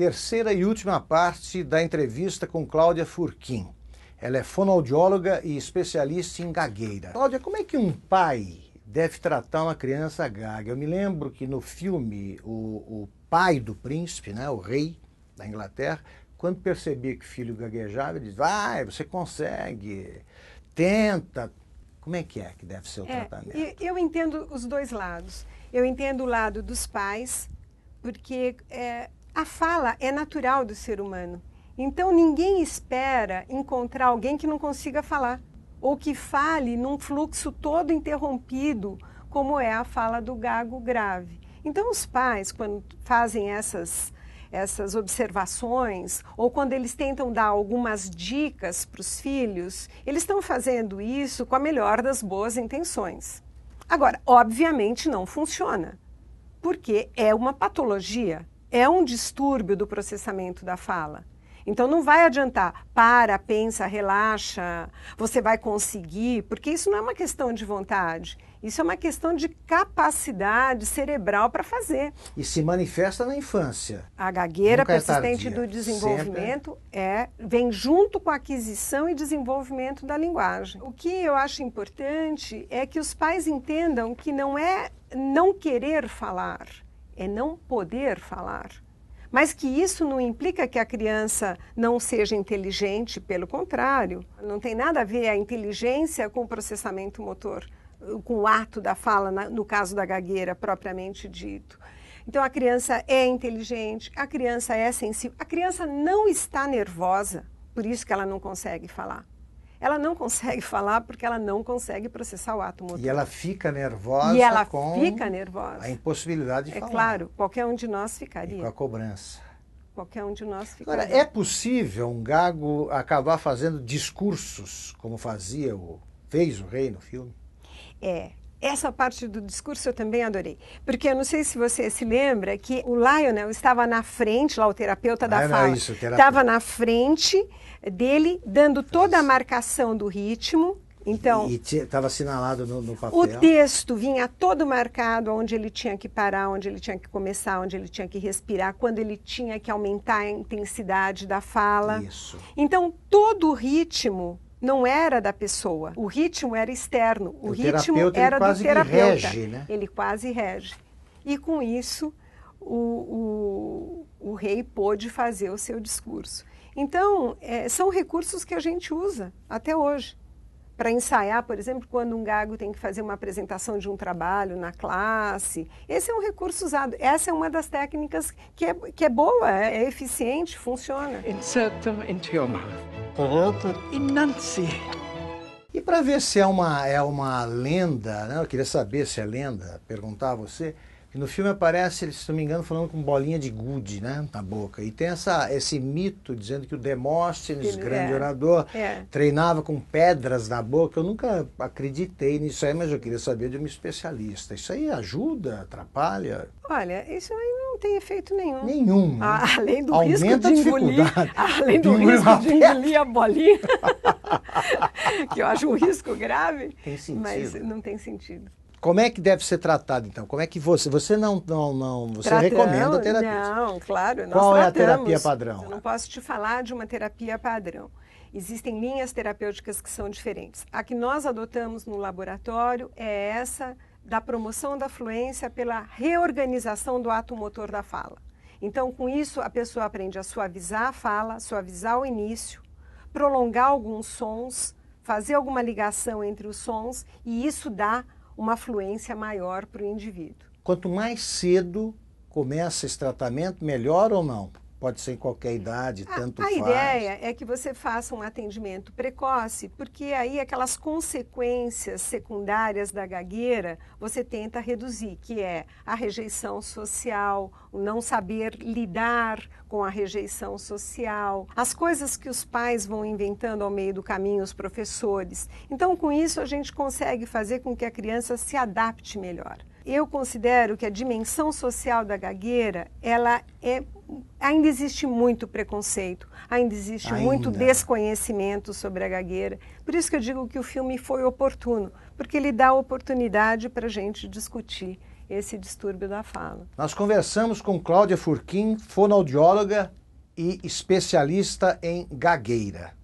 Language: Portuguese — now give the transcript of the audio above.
terceira e última parte da entrevista com Cláudia Furquim. Ela é fonoaudióloga e especialista em gagueira. Cláudia, como é que um pai deve tratar uma criança gaga? Eu me lembro que no filme o, o pai do príncipe, né, o rei da Inglaterra, quando percebia que o filho gaguejava, ele diz: vai, você consegue, tenta. Como é que é que deve ser o é, tratamento? Eu entendo os dois lados. Eu entendo o lado dos pais, porque é, a fala é natural do ser humano. Então ninguém espera encontrar alguém que não consiga falar ou que fale num fluxo todo interrompido, como é a fala do gago grave. Então os pais, quando fazem essas essas observações ou quando eles tentam dar algumas dicas para os filhos, eles estão fazendo isso com a melhor das boas intenções. Agora, obviamente não funciona, porque é uma patologia é um distúrbio do processamento da fala. Então não vai adiantar, para, pensa, relaxa, você vai conseguir, porque isso não é uma questão de vontade, isso é uma questão de capacidade cerebral para fazer. E se manifesta na infância. A gagueira Nunca é persistente é do desenvolvimento Sempre. é vem junto com a aquisição e desenvolvimento da linguagem. O que eu acho importante é que os pais entendam que não é não querer falar, é não poder falar. Mas que isso não implica que a criança não seja inteligente, pelo contrário, não tem nada a ver a inteligência com o processamento motor, com o ato da fala, no caso da gagueira propriamente dito. Então a criança é inteligente, a criança é sensível, a criança não está nervosa, por isso que ela não consegue falar ela não consegue falar porque ela não consegue processar o ato motor. E ela fica nervosa e ela com fica nervosa. a impossibilidade de é falar. É claro, qualquer um de nós ficaria. E com a cobrança. Qualquer um de nós ficaria. Agora, é possível um gago acabar fazendo discursos, como fazia o fez o rei no filme? É, essa parte do discurso eu também adorei. Porque eu não sei se você se lembra que o Lionel estava na frente, lá o terapeuta da ah, fala, isso, terapeuta. estava na frente dele, dando toda a marcação do ritmo. Então, e estava assinalado no, no, papel. O texto vinha todo marcado onde ele tinha que parar, onde ele tinha que começar, onde ele tinha que respirar, quando ele tinha que aumentar a intensidade da fala. Isso. Então, todo o ritmo não era da pessoa. O ritmo era externo, o, o ritmo era do terapeuta. Rege, né? Ele quase rege. E com isso, o, o, o rei pôde fazer o seu discurso. Então, é, são recursos que a gente usa até hoje para ensaiar, por exemplo, quando um gago tem que fazer uma apresentação de um trabalho na classe. Esse é um recurso usado. Essa é uma das técnicas que é, que é boa, é, é eficiente, funciona. Insert them into your mouth. Pronto. Enunciate. E para ver se é uma, é uma lenda, né? eu queria saber se é lenda, perguntar a você, e no filme aparece, ele, se não me engano, falando com bolinha de gude né, na boca. E tem essa, esse mito dizendo que o Demóstenes, grande é. orador, é. treinava com pedras na boca. Eu nunca acreditei nisso aí, mas eu queria saber de um especialista. Isso aí ajuda, atrapalha? Olha, isso aí não tem efeito nenhum. Nenhum. Né? A, ah, além do Aumenta risco de engolir, além do risco de engolir a bolinha, que eu acho um risco grave. Tem sentido. Mas não tem sentido. Como é que deve ser tratado, então? Como é que você. Você não. não, não você Tratamos, recomenda terapia? Não, claro. Qual tratamos, é a terapia padrão? Eu não posso te falar de uma terapia padrão. Existem linhas terapêuticas que são diferentes. A que nós adotamos no laboratório é essa da promoção da fluência pela reorganização do ato motor da fala. Então, com isso, a pessoa aprende a suavizar a fala, suavizar o início, prolongar alguns sons, fazer alguma ligação entre os sons, e isso dá uma fluência maior para o indivíduo. Quanto mais cedo começa esse tratamento, melhor ou não? Pode ser em qualquer idade, a, tanto a faz. A ideia é que você faça um atendimento precoce, porque aí aquelas consequências secundárias da gagueira você tenta reduzir, que é a rejeição social, o não saber lidar com a rejeição social, as coisas que os pais vão inventando ao meio do caminho, os professores. Então, com isso, a gente consegue fazer com que a criança se adapte melhor. Eu considero que a dimensão social da gagueira, ela é ainda existe muito preconceito, ainda existe ainda. muito desconhecimento sobre a gagueira. Por isso que eu digo que o filme foi oportuno, porque ele dá oportunidade para a gente discutir esse distúrbio da fala. Nós conversamos com Cláudia Furquim, fonoaudióloga e especialista em gagueira.